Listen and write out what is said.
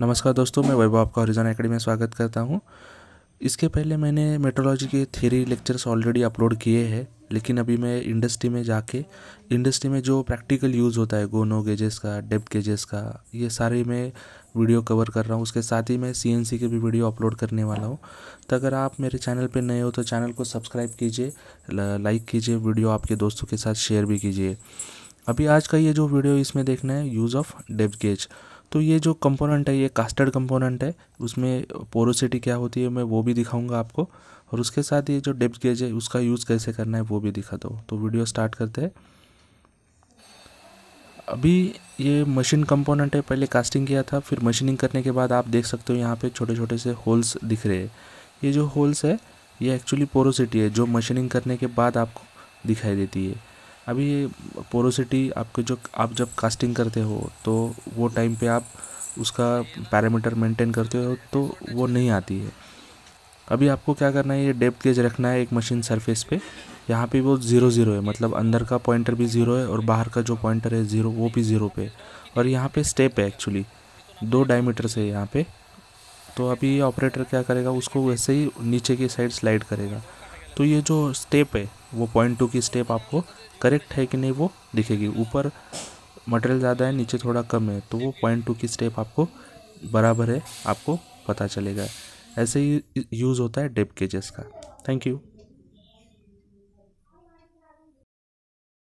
नमस्कार दोस्तों मैं वैभव आपका हरिजन एकेडमी में स्वागत करता हूँ इसके पहले मैंने मेट्रोलॉजी के थ्योरी लेक्चर्स ऑलरेडी अपलोड किए हैं लेकिन अभी मैं इंडस्ट्री में जाके इंडस्ट्री में जो प्रैक्टिकल यूज़ होता है गोनो गेजेस का डेप गेजेस का ये सारे मैं वीडियो कवर कर रहा हूँ उसके साथ ही मैं सी के भी वीडियो अपलोड करने वाला हूँ तो अगर आप मेरे चैनल पर नए हो तो चैनल को सब्सक्राइब कीजिए लाइक कीजिए वीडियो आपके दोस्तों के साथ शेयर भी कीजिए अभी आज का ये जो वीडियो इसमें देखना है यूज़ ऑफ डेप गेज तो ये जो कंपोनेंट है ये कास्टर्ड कंपोनेंट है उसमें पोरोसिटी क्या होती है मैं वो भी दिखाऊंगा आपको और उसके साथ ये जो डेप्थ गेज है उसका यूज़ कैसे करना है वो भी दिखा दो तो वीडियो स्टार्ट करते हैं अभी ये मशीन कंपोनेंट है पहले कास्टिंग किया था फिर मशीनिंग करने के बाद आप देख सकते हो यहाँ पे छोटे छोटे से होल्स दिख रहे हैं ये जो होल्स है ये एक्चुअली पोरोसिटी है जो मशीनिंग करने के बाद आपको दिखाई देती है अभी पोरोसिटी आपके जो आप जब कास्टिंग करते हो तो वो टाइम पे आप उसका पैरामीटर मेंटेन करते हो तो वो नहीं आती है अभी आपको क्या करना है ये डेप्थ गेज रखना है एक मशीन सरफेस पे यहाँ पे वो ज़ीरो ज़ीरो है मतलब अंदर का पॉइंटर भी ज़ीरो है और बाहर का जो पॉइंटर है ज़ीरो वो भी ज़ीरो पे और यहाँ पे स्टेप है एक्चुअली दो डायमीटर से यहाँ पे तो अभी ये ऑपरेटर क्या करेगा उसको वैसे ही नीचे की साइड स्लाइड करेगा तो ये जो स्टेप है वो पॉइंट टू की स्टेप आपको करेक्ट है कि नहीं वो दिखेगी ऊपर मटेरियल ज़्यादा है नीचे थोड़ा कम है तो वो पॉइंट टू की स्टेप आपको बराबर है आपको पता चलेगा ऐसे ही यूज़ होता है डेप केजेस का थैंक यू